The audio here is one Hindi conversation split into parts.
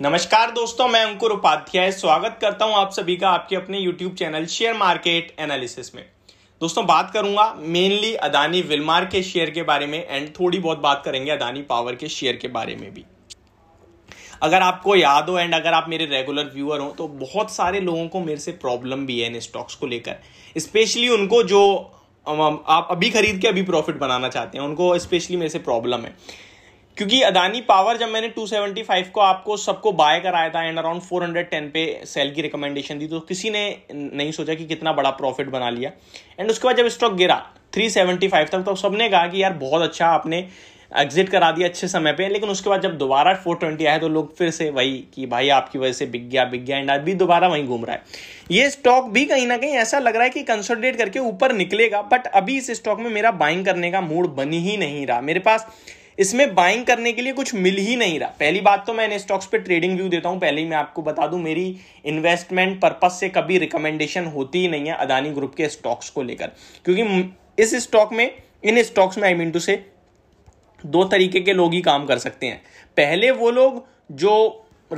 नमस्कार दोस्तों मैं अंकुर उपाध्याय स्वागत करता हूं आप सभी का आपके अपने YouTube channel share market analysis में दोस्तों बात करूंगा मेनली अदानी विलमार के शेयर के बारे में एंड थोड़ी बहुत बात करेंगे अदानी पावर के शेयर के बारे में भी अगर आपको याद हो एंड अगर आप मेरे रेगुलर व्यूअर हो तो बहुत सारे लोगों को मेरे से प्रॉब्लम भी है इन स्टॉक्स को लेकर स्पेशली उनको जो आप अभी खरीद के अभी प्रॉफिट बनाना चाहते हैं उनको स्पेशली मेरे से प्रॉब्लम है क्योंकि अदानी पावर जब मैंने 275 को आपको सबको बाय कराया था एंड अराउंड 410 पे सेल की रिकमेंडेशन दी तो किसी ने नहीं सोचा कि कितना बड़ा प्रॉफिट बना लिया एंड उसके बाद जब स्टॉक गिरा 375 तक तो सबने कहा कि यार बहुत अच्छा आपने एग्जिट करा दिया अच्छे समय पे लेकिन उसके बाद जब दोबारा 420 आया तो लोग फिर से वही कि भाई आपकी वजह से बिग गया बिग गया एंड अभी दोबारा वहीं घूम रहा है ये स्टॉक भी कहीं ना कहीं ऐसा लग रहा है कि कंसोलिडेट करके ऊपर निकलेगा बट अभी इस स्टॉक में मेरा बाइंग करने का मूड बन ही नहीं रहा मेरे पास इसमें बाइंग करने के लिए कुछ मिल ही नहीं रहा पहली बात तो मैं स्टॉक्स पे ट्रेडिंग व्यू देता हूं पहले ही मैं आपको बता दूं मेरी इन्वेस्टमेंट पर्पज से कभी रिकमेंडेशन होती ही नहीं है अदानी ग्रुप के स्टॉक्स को लेकर क्योंकि इस स्टॉक में इन स्टॉक्स में आई मीन टू से दो तरीके के लोग ही काम कर सकते हैं पहले वो लोग जो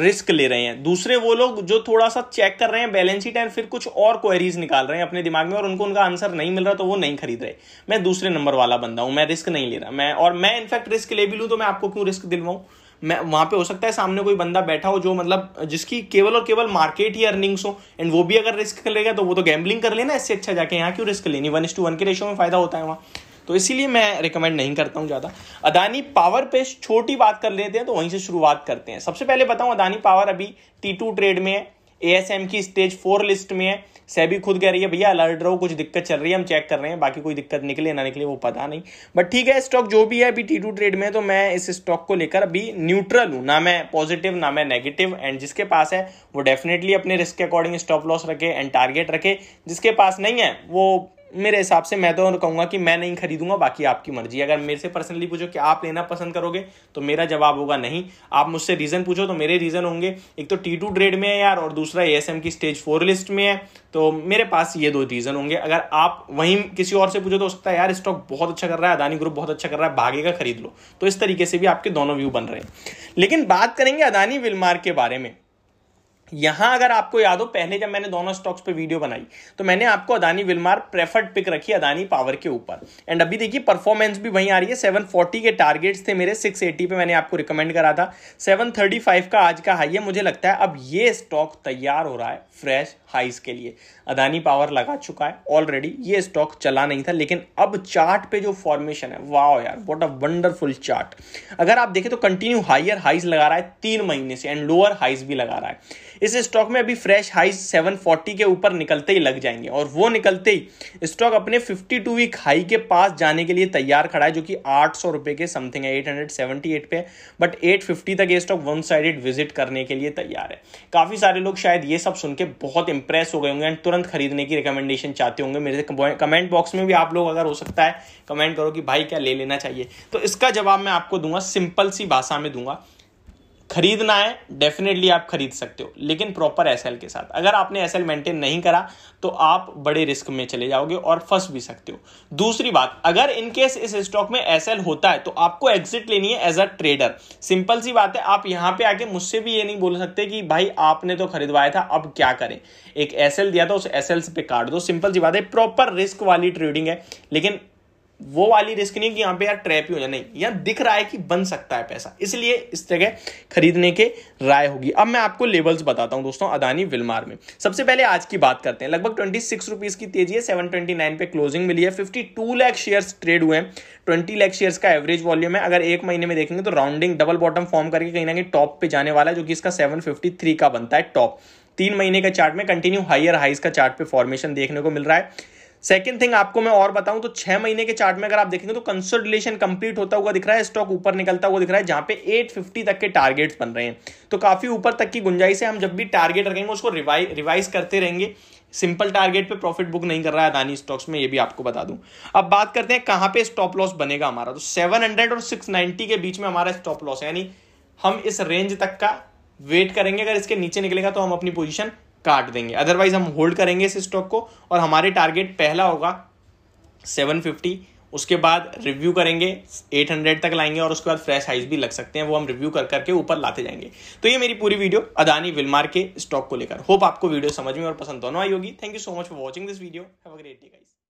रिस्क ले रहे हैं दूसरे वो लोग जो थोड़ा सा चेक कर रहे हैं बैलेंस शीट एंड फिर कुछ और क्वेरीज निकाल रहे हैं अपने दिमाग में और उनको उनका आंसर नहीं मिल रहा तो वो नहीं खरीद रहे मैं दूसरे नंबर वाला बंदा हूं मैं रिस्क नहीं ले रहा मैं और मैं इनफैक्ट रिस्क ले भी लूँ तो मैं आपको क्यों रिस्क दिलवाऊँ मैं वहां पे हो सकता है सामने कोई बंदा बैठा हो जो मतलब जिसकी केवल और केवल मार्केट ही अर्निंग्स हो एंड वो भी अगर रिस्क लेगा तो वो तो गैम्बलिंग कर लेना इससे अच्छा जाके यहाँ क्यों रिस्क लेनी वन इस टू वन के रेशो में फायदा होता है वहाँ तो इसीलिए मैं रिकमेंड नहीं करता हूँ ज़्यादा अदानी पावर पे छोटी बात कर लेते हैं तो वहीं से शुरुआत करते हैं सबसे पहले बताऊं अदानी पावर अभी टी टू ट्रेड में है एएसएम की स्टेज फोर लिस्ट में है सेबी खुद कह रही है भैया अलर्ट रहो कुछ दिक्कत चल रही है हम चेक कर रहे हैं बाकी कोई दिक्कत निकले ना निकले वो पता नहीं बट ठीक है स्टॉक जो भी है अभी टी टू ट्रेड में तो मैं इस स्टॉक को लेकर अभी न्यूट्रल हूँ ना मैं पॉजिटिव ना मैं नेगेटिव एंड जिसके पास है वो डेफिनेटली अपने रिस्क के अकॉर्डिंग स्टॉप लॉस रखे एंड टारगेट रखे जिसके पास नहीं है वो मेरे हिसाब से मैं तो कहूंगा कि मैं नहीं खरीदूंगा बाकी आपकी मर्जी अगर मेरे से पर्सनली पूछो कि आप लेना पसंद करोगे तो मेरा जवाब होगा नहीं आप मुझसे रीज़न पूछो तो मेरे रीज़न होंगे एक तो टी टू ट्रेड में है यार और दूसरा ए की स्टेज फोर लिस्ट में है तो मेरे पास ये दो रीज़न होंगे अगर आप वहीं किसी और से पूछो तो हो सकता है यार स्टॉक बहुत अच्छा कर रहा है अदानी ग्रुप बहुत अच्छा कर रहा है भागेगा खरीद लो तो इस तरीके से भी आपके दोनों व्यू बन रहे हैं लेकिन बात करेंगे अदानी विलमार के बारे में यहां अगर आपको याद हो पहले जब मैंने दोनों स्टॉक्स पे वीडियो बनाई तो मैंने आपको अदानी विलमार प्रेफर्ड पिक रखी अदानी पावर के ऊपर एंड अभी देखिए परफॉर्मेंस भी वहीं आ रही है 740 के टारगेट्स थे मेरे 680 पे मैंने आपको रिकमेंड करा था 735 का आज का हाई है मुझे लगता है अब ये स्टॉक तैयार हो रहा है फ्रेश हाइस के लिए अदानी पावर लगा चुका है ऑलरेडी ये स्टॉक चला नहीं था लेकिन अब चार्ट पे जो फॉर्मेशन है वाह यार वॉट अ वंडरफुल चार्ट अगर आप देखें तो कंटिन्यू हाइयर हाइज लगा रहा है तीन महीने से एंड लोअर हाइज भी लगा रहा है इस स्टॉक में अभी फ्रेश हाई 740 के ऊपर निकलते ही लग जाएंगे और वो निकलते ही स्टॉक अपने 52 वीक हाई के पास जाने के लिए तैयार खड़ा है जो कि आठ सौ रुपए के समथिंग है 878 पे बट 850 तक ये स्टॉक वन साइडेड विजिट करने के लिए तैयार है काफ़ी सारे लोग शायद ये सब सुन के बहुत इंप्रेस हो गए होंगे एंड तुरंत खरीदने की रिकमेंडेशन चाहते होंगे मेरे से कमेंट बॉक्स में भी आप लोग अगर हो सकता है कमेंट करो कि भाई क्या ले लेना चाहिए तो इसका जवाब मैं आपको दूंगा सिंपल सी भाषा में दूंगा खरीदना है डेफिनेटली आप खरीद सकते हो लेकिन प्रॉपर एस के साथ अगर आपने एस मेंटेन नहीं करा तो आप बड़े रिस्क में चले जाओगे और फंस भी सकते हो दूसरी बात अगर इनकेस इस स्टॉक में एस होता है तो आपको एग्जिट लेनी है एज अ ट्रेडर सिंपल सी बात है आप यहां पे आके मुझसे भी ये नहीं बोल सकते कि भाई आपने तो खरीदवाया था अब क्या करें एक एस दिया था उस एस पे काट दो सिंपल सी बात है प्रॉपर रिस्क वाली ट्रेडिंग है लेकिन वो वाली रिस्क नहीं कि यहाँ पे यार ट्रैप ही हो जाए नहीं यहाँ दिख रहा है कि बन सकता है पैसा इसलिए इस जगह खरीदने के राय होगी अब मैं आपको लेवल्स बताता हूँ दोस्तों अदानी विलमार में सबसे पहले आज की बात करते हैं लगभग ट्वेंटी सिक्स रुपीज की तेजी है सेवन ट्वेंटी नाइन पे क्लोजिंग मिली है fifty two lakh shares trade हुए हैं ट्वेंटी लैख शेयर्स का एवरेज वॉल्यूम है अगर एक महीने में देखेंगे तो राउंडिंग डबल बॉटम फॉर्म करके कहीं ना कहीं टॉप पे जाने वाला है जो कि इसका सेवन फिफ्टी थ्री का बनता है टॉप तीन महीने का चार्ट में कंटिन्यू हाइयर हाइज का चार्ट पे फॉर्मेशन देखने को मिल रहा है सेकंड थिंग आपको मैं और बताऊं तो छह महीने के चार्ट में अगर आप देखेंगे तो कंसोलिडेशन कंप्लीट होता हुआ दिख रहा है स्टॉक ऊपर निकलता हुआ दिख रहा है जहां पे 850 तक के टारगेट्स बन रहे हैं तो काफी ऊपर तक की गुंजाइश है हम जब भी टारगेट रखेंगे उसको रिवाइ रिवाइज करते रहेंगे सिंपल टारगेट पे प्रॉफिट बुक नहीं कर रहा है अदानी स्टॉक्स में ये भी आपको बता दूं अब बात करते हैं कहां पे स्टॉप लॉस बनेगा हमारा तो 700 और 690 के बीच में हमारा स्टॉप लॉस है यानी हम इस रेंज तक का वेट करेंगे अगर इसके नीचे निकलेगा तो हम अपनी पोजीशन काट देंगे अदरवाइज हम होल्ड करेंगे इस स्टॉक को और हमारे टारगेट पहला होगा सेवन फिफ्टी उसके बाद रिव्यू करेंगे 800 तक लाएंगे और उसके बाद फ्रेश हाइज भी लग सकते हैं वो हम रिव्यू कर करके ऊपर लाते जाएंगे तो ये मेरी पूरी वीडियो अदानी विलमार के स्टॉक को लेकर होप आपको वीडियो समझ में और पसंद दोनों आई होगी thank you so much for watching this video have a great day guys